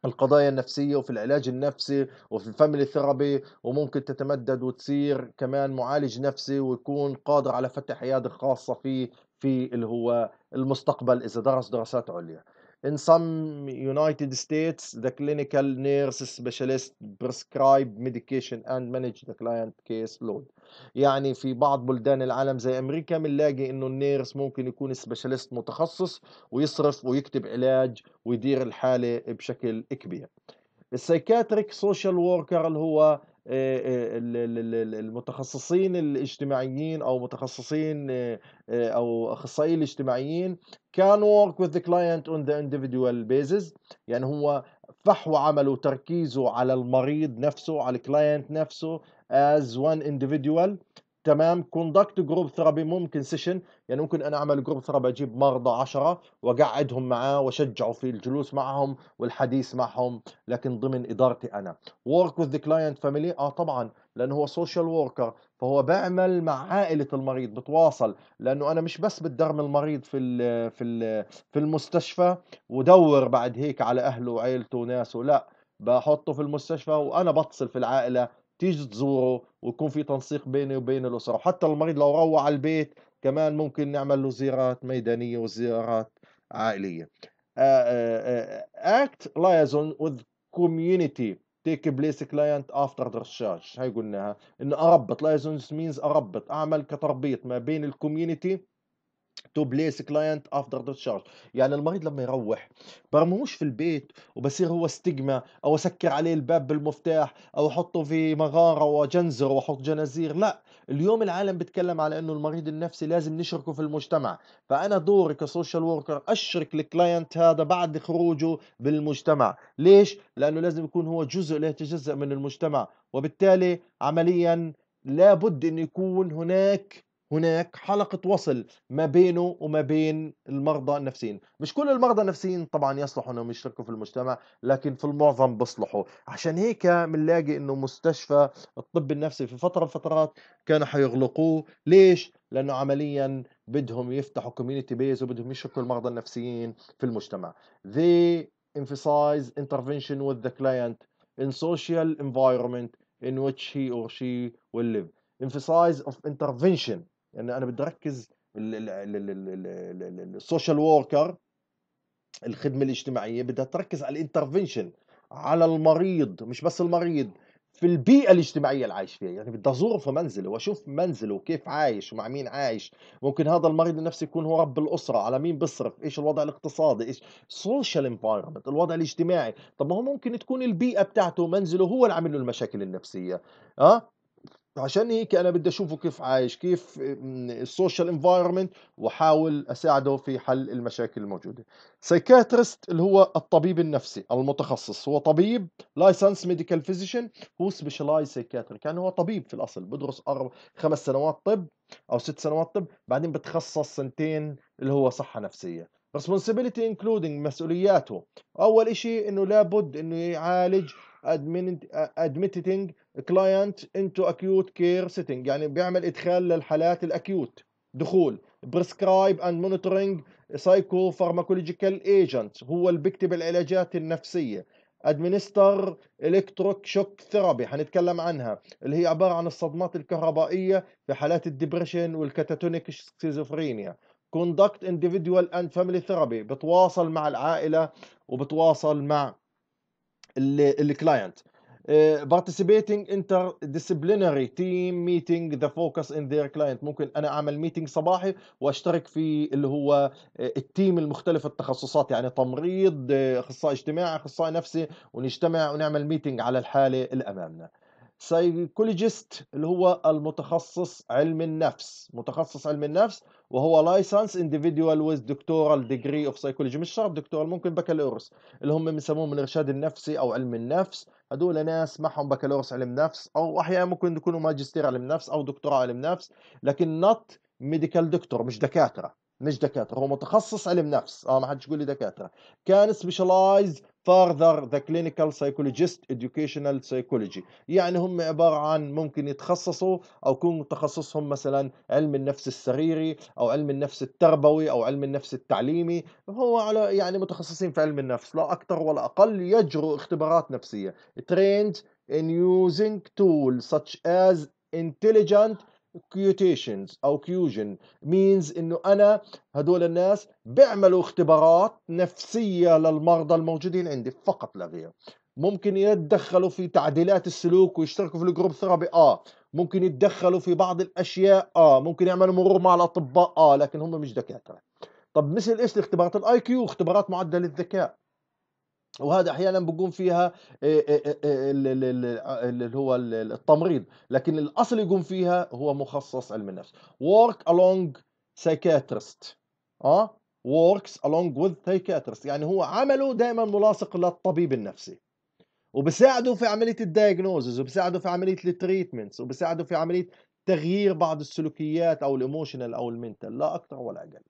القضايا النفسيه وفي العلاج النفسي وفي الفاميلي ثيرابي وممكن تتمدد وتصير كمان معالج نفسي ويكون قادر على فتح عياده خاصه فيه في اللي هو المستقبل اذا درس دراسات عليا In some United States, the clinical nurse specialist prescribe medication and manage the client case load. يعني في بعض بلدان العالم زي أمريكا بنلاقي إنه النيرس ممكن يكون سبيشالست متخصص ويصرف ويكتب علاج ويدير الحالة بشكل كبير. السايكاتريك سوشيال وركر اللي هو المتخصصين الاجتماعيين او متخصصين آه، او اخصائيين الاجتماعيين كان work with the client on the individual basis يعني هو فحوى عمله وتركيزه على المريض نفسه على الكلاينت نفسه as one individual تمام كوندكت جروب ثرابي ممكن سيشن يعني ممكن انا اعمل جروب ثرابي اجيب مرضى 10 واقعدهم معاه واشجعه في الجلوس معهم والحديث معهم لكن ضمن ادارتي انا ورك وذ ذا كلاينت فاميلي اه طبعا لانه هو سوشيال وركر فهو بعمل مع عائله المريض بتواصل لانه انا مش بس بدرم المريض في الـ في الـ في المستشفى ودور بعد هيك على اهله وعائلته وناسه لا بحطه في المستشفى وانا بتصل في العائله تيجي تزوره ويكون في تنسيق بيني وبين الاسره وحتى المريض لو روع على البيت كمان ممكن نعمل له زيارات ميدانيه وزيارات عائليه اكت لايزون وذ كوميونيتي تيك بليس كلاينت افتر the discharge هاي قلناها انه اربط لايزونز مينز اربط اعمل كتربيط ما بين الكوميونتي تو بليس كلاينت افتر ذا يعني المريض لما يروح برموش في البيت وبصير هو ستيغما او اسكر عليه الباب بالمفتاح او احطه في مغاره وجنزر واحط جنازير لا اليوم العالم بتكلم على انه المريض النفسي لازم نشركه في المجتمع فانا دوري كسوشيال وركر اشرك الكلاينت هذا بعد خروجه بالمجتمع ليش لانه لازم يكون هو جزء لا يتجزا من المجتمع وبالتالي عمليا لابد انه يكون هناك هناك حلقة وصل ما بينه وما بين المرضى النفسيين مش كل المرضى النفسيين طبعا يصلحوا انهم يشتركوا في المجتمع لكن في المعظم بيصلحوا عشان هيك بنلاقي انه مستشفى الطب النفسي في فترة فترات كانوا حيغلقوه ليش لانه عمليا بدهم يفتحوا كوميونيتي بيز وبدهم يشركوا المرضى النفسيين في المجتمع they emphasize intervention with the client in social environment in which he or she will live emphasize of intervention يعني انا بدي اركز السوشيال وركر الخدمه الاجتماعيه بدها تركز على الانترفنشن على المريض مش بس المريض في البيئه الاجتماعيه اللي عايش فيها يعني بدي ازوره في منزله واشوف منزله وكيف عايش ومع مين عايش ممكن هذا المريض النفسي يكون هو رب الاسره على مين بيصرف ايش الوضع الاقتصادي ايش سوشيال انفايرمنت الوضع الاجتماعي طب ما هو ممكن تكون البيئه بتاعته منزله هو اللي عامل له المشاكل النفسيه ها أه؟ عشان هيك انا بدي اشوفه كيف عايش كيف السوشيال انفايرمنت واحاول اساعده في حل المشاكل الموجوده سايكاترست اللي هو الطبيب النفسي المتخصص هو طبيب لايسنس ميديكال فيزيشن هو سبيشالايز سايكاتري يعني هو طبيب في الاصل بدرس أربع خمس سنوات طب او ست سنوات طب بعدين بتخصص سنتين اللي هو صحه نفسيه responsibility including مسؤولياته اول شيء انه لابد انه يعالج admitting client into acute care setting يعني بيعمل ادخال للحالات الاكيوت دخول prescribe and monitoring psychopharmacological ايجنت هو اللي بيكتب العلاجات النفسيه ادمنستر الكتروك شوك ثيرابي حنتكلم عنها اللي هي عباره عن الصدمات الكهربائيه في حالات الدبريشن والكاتاتونيك سكيزوفرينيا كوندكت individual and family therapy بتواصل مع العائله وبتواصل مع الكلاينت انتر ديسيبلينري تيم ميتنج ذا فوكس ان ذير كلاينت ممكن انا اعمل ميتنج صباحي واشترك في اللي هو آه، التيم المختلف التخصصات يعني تمريض آه، اخصائي اجتماعي اخصائي نفسي ونجتمع ونعمل ميتنج على الحاله اللي امامنا سايكولوجيست اللي هو المتخصص علم النفس متخصص علم النفس وهو لايسنس انديفيديوال ويز دكتورال ديجري اوف سايكولوجي مش شرط دكتورال ممكن بكالوريوس اللي هم بنسموهم الارشاد النفسي او علم النفس هذول ناس معهم بكالوريوس علم نفس او احيانا ممكن يكونوا ماجستير علم نفس او دكتوراه علم نفس لكن نوت ميديكال دكتور مش دكاتره مش دكاتره هو متخصص علم نفس اه ما حدش يقول لي دكاتره كان سبيشلايز further the clinical psychologist educational psychology يعني هم عبارة عن ممكن يتخصصوا أو يكون تخصصهم مثلا علم النفس السريري أو علم النفس التربوي أو علم النفس التعليمي هو على يعني متخصصين في علم النفس لا أكثر ولا أقل يجروا اختبارات نفسية trained in using tools such as intelligent كيوتيشنز او كيوجن مينز انه انا هدول الناس بيعملوا اختبارات نفسيه للمرضى الموجودين عندي فقط لا غير ممكن يتدخلوا في تعديلات السلوك ويشتركوا في الجروب ثرابي اه ممكن يتدخلوا في بعض الاشياء اه ممكن يعملوا مرور مع الاطباء اه لكن هم مش دكاتره طب مثل ايش اختبارات الاي كيو اختبارات معدل الذكاء وهذا احيانا بقوم فيها اللي هو التمريض لكن الاصل يقوم فيها هو مخصص علم النفس work along psychiatrist اه works along with psychiatrist يعني هو عمله دائما ملاصق للطبيب النفسي وبساعده في عمليه الدايجنوزز وبساعده في عمليه التريتمنتس وبساعده في عمليه تغيير بعض السلوكيات او الايموشنال او المنتال لا اكثر ولا اقل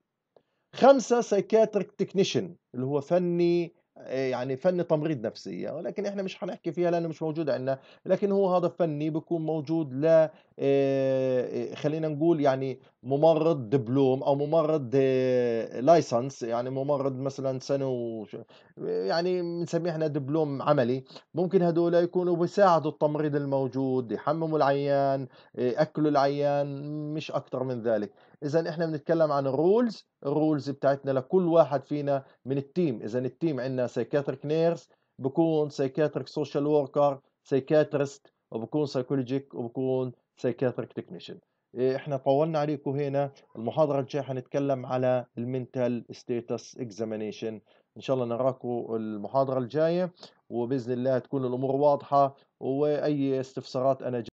خمسه سايكاتريك تكنيشن اللي هو فني آه، يعني فن تمريض نفسيه ولكن احنا مش حنحكي فيها لانه مش موجود عندنا لكن هو هذا فني بيكون موجود ل آه، آه، خلينا نقول يعني ممرض دبلوم او ممرض لايسنس يعني ممرض مثلا سنه وش يعني بنسميه احنا دبلوم عملي ممكن هدول يكونوا بيساعدوا التمريض الموجود يحمموا العيان ياكلوا العيان مش اكثر من ذلك اذا احنا بنتكلم عن الرولز الرولز بتاعتنا لكل واحد فينا من التيم اذا التيم عندنا سايكاتريك نيرس بكون سايكاتريك سوشيال وركر سايكاتريست وبكون سايكولوجيك وبكون سايكاتريك تكنيشن احنا طولنا عليكم هنا المحاضره الجايه حنتكلم على المينتال ستيتس اكزامينيشن ان شاء الله نراكم المحاضره الجايه وباذن الله تكون الامور واضحه واي استفسارات انا